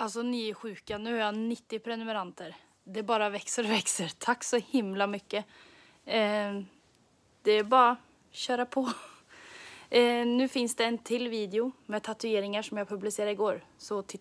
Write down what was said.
Alltså ni är sjuka. Nu har jag 90 prenumeranter. Det bara växer och växer. Tack så himla mycket. Eh, det är bara att köra på. Eh, nu finns det en till video med tatueringar som jag publicerade igår. Så titta